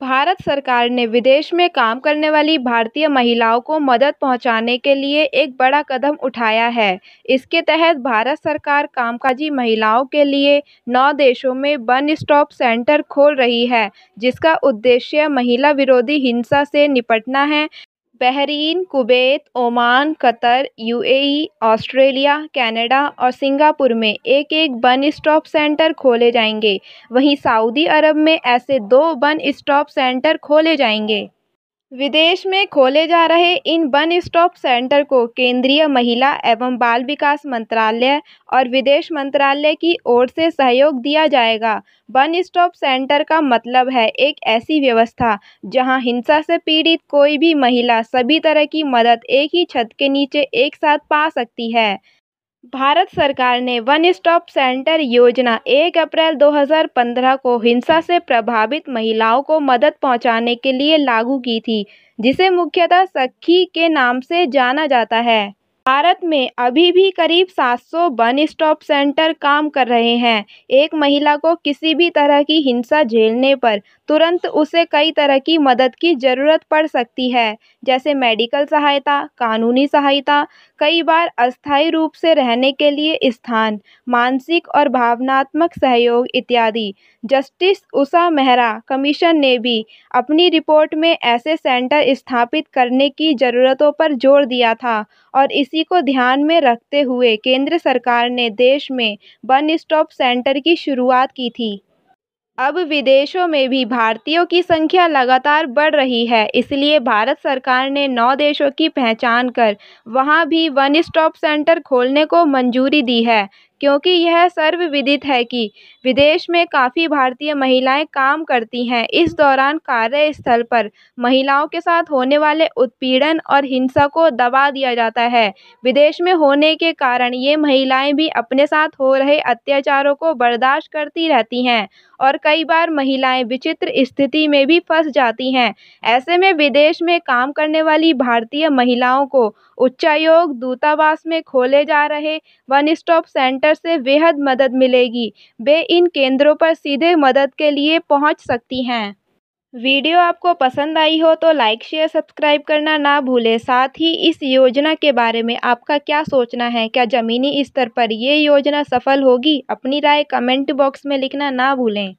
भारत सरकार ने विदेश में काम करने वाली भारतीय महिलाओं को मदद पहुंचाने के लिए एक बड़ा कदम उठाया है इसके तहत भारत सरकार कामकाजी महिलाओं के लिए नौ देशों में वन स्टॉप सेंटर खोल रही है जिसका उद्देश्य महिला विरोधी हिंसा से निपटना है बहरीन कुबैत ओमान कतर यू ऑस्ट्रेलिया कनाडा और सिंगापुर में एक एक बन स्टॉप सेंटर खोले जाएंगे वहीं सऊदी अरब में ऐसे दो बन स्टॉप सेंटर खोले जाएंगे विदेश में खोले जा रहे इन वन स्टॉप सेंटर को केंद्रीय महिला एवं बाल विकास मंत्रालय और विदेश मंत्रालय की ओर से सहयोग दिया जाएगा वन स्टॉप सेंटर का मतलब है एक ऐसी व्यवस्था जहां हिंसा से पीड़ित कोई भी महिला सभी तरह की मदद एक ही छत के नीचे एक साथ पा सकती है भारत सरकार ने वन स्टॉप सेंटर योजना एक अप्रैल 2015 को हिंसा से प्रभावित महिलाओं को मदद पहुंचाने के लिए लागू की थी जिसे मुख्यतः सखी के नाम से जाना जाता है भारत में अभी भी करीब सात सौ वन स्टॉप सेंटर काम कर रहे हैं एक महिला को किसी भी तरह की हिंसा झेलने पर तुरंत उसे कई तरह की मदद की ज़रूरत पड़ सकती है जैसे मेडिकल सहायता कानूनी सहायता कई बार अस्थायी रूप से रहने के लिए स्थान मानसिक और भावनात्मक सहयोग इत्यादि जस्टिस उषा मेहरा कमीशन ने भी अपनी रिपोर्ट में ऐसे सेंटर स्थापित करने की ज़रूरतों पर जोर दिया था और इसी इसी को ध्यान में रखते हुए केंद्र सरकार ने देश में वन स्टॉप सेंटर की शुरुआत की थी अब विदेशों में भी भारतीयों की संख्या लगातार बढ़ रही है इसलिए भारत सरकार ने नौ देशों की पहचान कर वहां भी वन स्टॉप सेंटर खोलने को मंजूरी दी है क्योंकि यह सर्वविदित है कि विदेश में काफ़ी भारतीय महिलाएँ काम करती हैं इस दौरान कार्यस्थल पर महिलाओं के साथ होने वाले उत्पीड़न और हिंसा को दबा दिया जाता है विदेश में होने के कारण ये महिलाएँ भी अपने साथ हो रहे अत्याचारों को बर्दाश्त करती रहती हैं और कई बार महिलाएं विचित्र स्थिति में भी फंस जाती हैं ऐसे में विदेश में काम करने वाली भारतीय महिलाओं को उच्चायोग दूतावास में खोले जा रहे वन स्टॉप सेंटर सेंटर से बेहद मदद मिलेगी वे इन केंद्रों पर सीधे मदद के लिए पहुंच सकती हैं वीडियो आपको पसंद आई हो तो लाइक शेयर सब्सक्राइब करना ना भूलें साथ ही इस योजना के बारे में आपका क्या सोचना है क्या ज़मीनी स्तर पर ये योजना सफल होगी अपनी राय कमेंट बॉक्स में लिखना ना भूलें